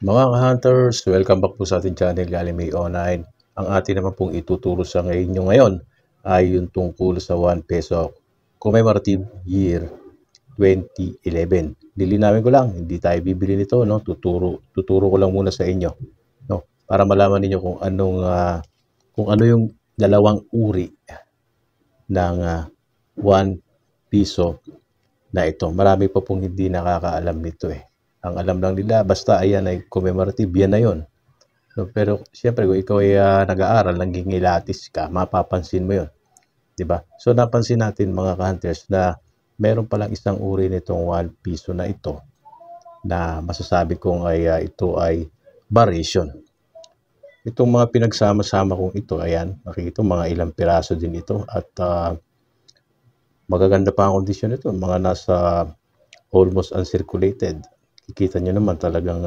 Mga hunters, welcome back po sa ating channel May Online. Ang atin naman pong ituturo sa inyo ngayon ay yung tungkol sa 1 peso commemorative year 2011. Lilinawin ko lang, hindi tayo bibili nito, no? Tuturo tuturo ko lang muna sa inyo, no? Para malaman ninyo kung anong uh, kung ano yung dalawang uri ng uh, ah, 1 piso na ito. Marami pa pong hindi nakakaalam nito eh. Ang alam lang nila, basta ayan ay commemorative, yan na yon No, pero siyempre kung ikaw ay uh, nag-aaral, nangingilatis ka, mapapansin mo yon 'di ba? So napansin natin mga hunters na meron pa lang isang uri nitong one piso na ito na masasabi kong ay uh, ito ay variation. Itong mga pinagsama-sama kong ito, ayan, nakikita mga ilang piraso din ito at uh, magaganda pa ang condition nito, mga nasa almost uncirculated kita nyo naman talagang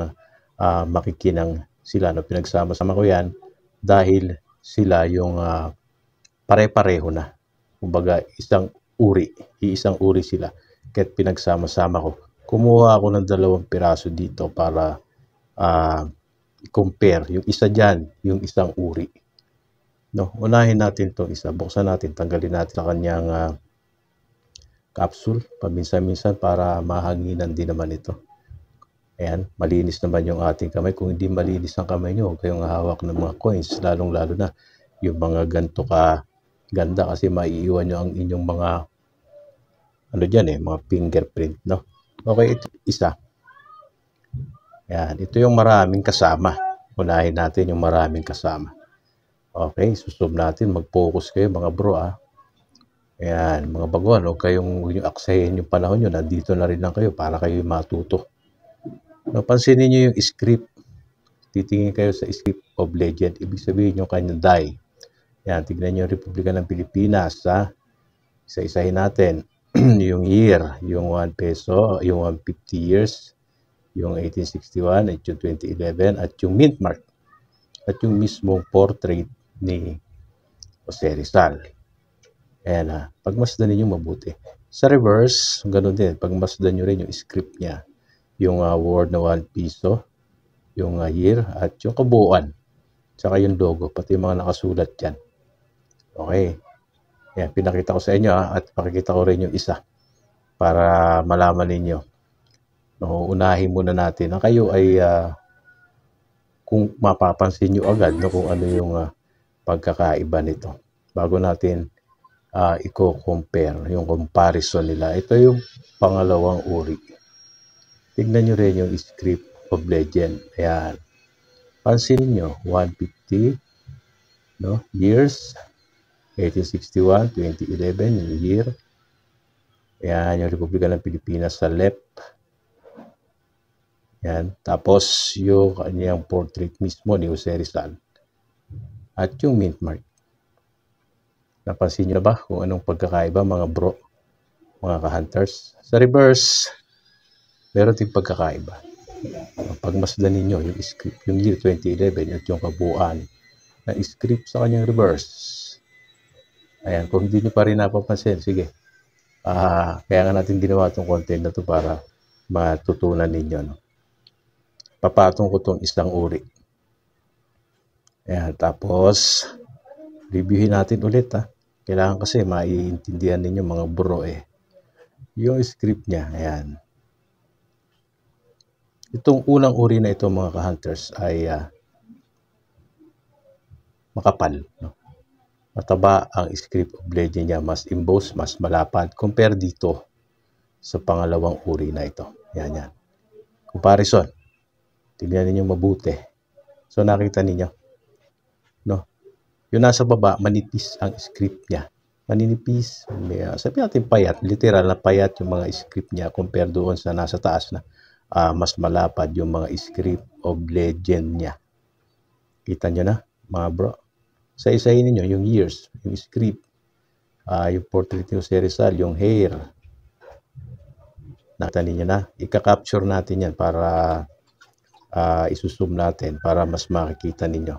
uh, makikinang sila na pinagsama-sama ko yan dahil sila yung uh, pare-pareho na. Kumbaga, isang uri. Iisang uri sila. Kahit pinagsama-sama ko. Kumuha ako ng dalawang piraso dito para uh, compare. Yung isa dyan, yung isang uri. No, unahin natin tong isa. Buksan natin, tanggalin natin sa kanyang uh, capsule paminsan-minsan para mahanginan din naman ito. Ayan, malinis naman yung ating kamay. Kung hindi malinis ang kamay nyo, huwag kayong hawak ng mga coins. Lalong-lalo na yung mga ganto ka ganda kasi maiiwan nyo ang inyong mga ano dyan eh, mga fingerprint, no? Okay, ito isa. Ayan, ito yung maraming kasama. Unahin natin yung maraming kasama. Okay, susub natin. Mag-focus kayo mga bro ah. Ayan, mga baguhan, huwag kayong, huwag nyo aksayin yung panahon nyo. Nandito na rin lang kayo para kayo matuto. Napansin niyo yung script. Titingin kayo sa script of legend. Ibig sabihin yung kanyang die. Yan, tignan niyo yung Republika ng Pilipinas. Ha? Isa-isahin natin. yung year, yung 1 peso, yung 150 years, yung 1861 at yung 2011 at yung mint mark at yung mismong portrait ni Jose Rizal. Ayan ha. Pagmasdan ninyo mabuti. Sa reverse, ganun din. Pagmasdan nyo rin yung script niya yung uh, ah, worth na 1 piso, yung uh, year, at yung kabuuan. Tsaka yung logo, pati yung mga nakasulat dyan. Okay. Yan, pinakita ko sa inyo ha, ah, at pakikita ko rin yung isa para malaman ninyo. No, unahin muna natin na kayo ay uh, kung mapapansin nyo agad no, kung ano yung uh, pagkakaiba nito bago natin uh, i-compare yung comparison nila. Ito yung pangalawang uri. Tignan nyo rin yung script of legend. Ayan. Pansin nyo, 150 no, years, 1861, 2011, yung year. Ayan, yung Republika ng Pilipinas sa left. Ayan. Tapos, yung kanyang portrait mismo ni Jose Rizal. At yung mint mark. Napansin nyo ba kung anong pagkakaiba mga bro, mga ka-hunters? Sa reverse, meron ding pagkakaiba. Pag masdan ninyo yung, script, yung year 2011 at yung kabuuan na script sa kanyang reverse. Ayan, kung hindi nyo pa rin napapansin, sige. Uh, kaya nga natin ginawa itong content na to para matutunan ninyo. No? Papatong ko itong isang uri. Ayan, tapos, reviewin natin ulit ha. Kailangan kasi maiintindihan ninyo mga bro eh. Yung script niya, ayan. Itong unang uri na ito mga ka-hunters ay uh, makapal. No? Mataba ang script of legend niya, mas embossed, mas malapad compare dito sa pangalawang uri na ito. Yan yan. Comparison. Tingnan ninyo mabuti. So nakita ninyo. No? Yung nasa baba, manipis ang script niya. Maninipis. May, uh, sabi natin payat, literal na payat yung mga script niya compare doon sa nasa taas na uh, mas malapad yung mga script of legend niya. Kita nyo na, mga bro. Sa isahin ninyo, yung years, yung script, uh, yung portrait ni Jose Rizal, yung hair. Nakita ninyo na, ika-capture natin yan para uh, isusum natin para mas makikita ninyo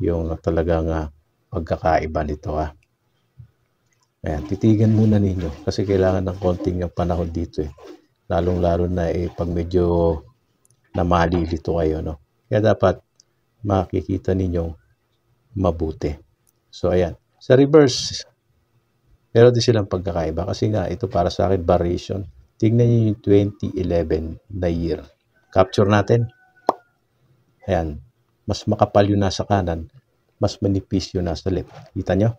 yung talagang pagkakaiba nito. Ah. Ayan, titigan muna ninyo kasi kailangan ng konting yung panahon dito eh lalong-lalo na eh, pag medyo namalilito kayo, no? Kaya dapat makikita ninyong mabuti. So, ayan. Sa reverse, meron din silang pagkakaiba kasi nga ito para sa akin variation. Tingnan niyo yung 2011 na year. Capture natin. Ayan. Mas makapal yung nasa kanan, mas manipis yung nasa left. Kita nyo?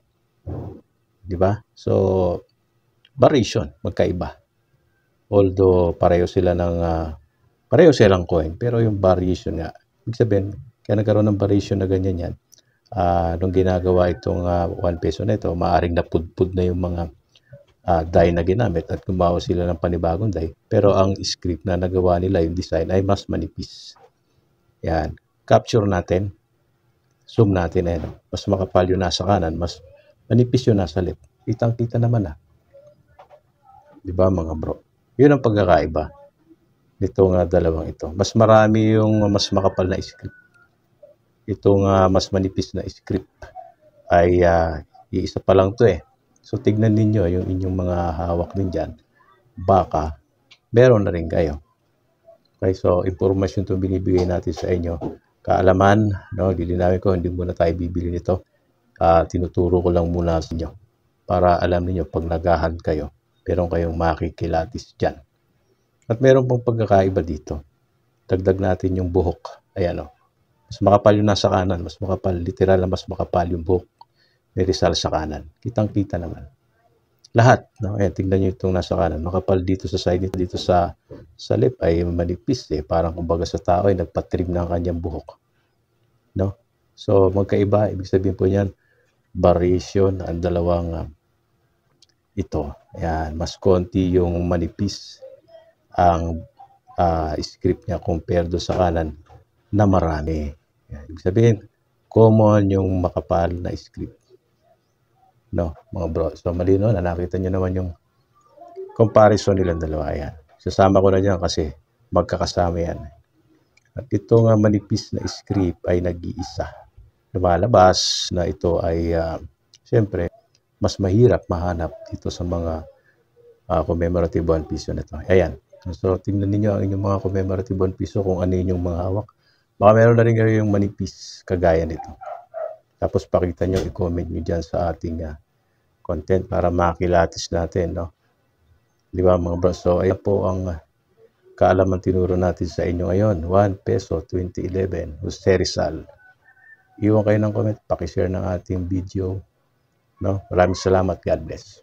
Di ba? So, variation, magkaiba. Although pareho sila ng uh, pareho silang coin, pero yung variation nga, ibig sabihin, kaya nagkaroon ng variation na ganyan yan. Uh, nung ginagawa itong uh, ah, 1 peso nito, maaaring napudpud na yung mga uh, dye na ginamit at gumawa sila ng panibagong dye. Pero ang script na nagawa nila, yung design, ay mas manipis. Yan. Capture natin. Zoom natin. Eh, no? Mas makapal yung nasa kanan, mas manipis yung nasa left. Kitang-kita naman ah. Di ba mga bro? Yun ang pagkakaiba nitong uh, dalawang ito. Mas marami yung mas makapal na script. Itong uh, mas manipis na script ay uh, iisa pa lang to eh. So tignan ninyo yung inyong mga hawak din dyan. Baka meron na rin kayo. Okay, so information to binibigay natin sa inyo. Kaalaman, no, lilinawin ko, hindi muna tayo bibili nito. Uh, tinuturo ko lang muna sa inyo para alam niyo pag nagahan kayo meron kayong makikilatis dyan. At meron pong pagkakaiba dito. Dagdag natin yung buhok. Ayan o. Oh. Mas makapal yung nasa kanan. Mas makapal. Literal na mas makapal yung buhok ni Rizal sa kanan. Kitang-kita naman. Lahat. No? Ayan, tingnan nyo itong nasa kanan. Makapal dito sa side dito, dito sa, sa lip ay manipis. Eh. Parang kumbaga sa tao ay eh, nagpatrim na ang kanyang buhok. No? So, magkaiba. Ibig sabihin po niyan, variation ang dalawang ah, ito. Ayan, mas konti yung manipis ang uh, script niya compared do sa kanan na marami. Ayan, ibig sabihin, common yung makapal na script. No, mga bro. So, malino na nakita nyo naman yung comparison nilang dalawa. Ayan. Sasama ko na dyan kasi magkakasama yan. At itong uh, manipis na script ay nag-iisa. Lumalabas na ito ay, uh, siyempre, mas mahirap mahanap dito sa mga uh, commemorative 1 piso na ito. Ayan. So, tingnan niyo ang inyong mga commemorative 1 piso kung ano yung mga hawak. Baka meron na rin kayo yung manipis kagaya nito. Tapos pakita nyo, i-comment nyo dyan sa ating uh, content para makilatis natin. No? Di ba mga bro? So, ayan po ang uh, ah, kaalaman tinuro natin sa inyo ngayon. 1 peso 2011, Jose Rizal. Iwan kayo ng comment, pakishare ng ating video No? Maraming salamat. God bless.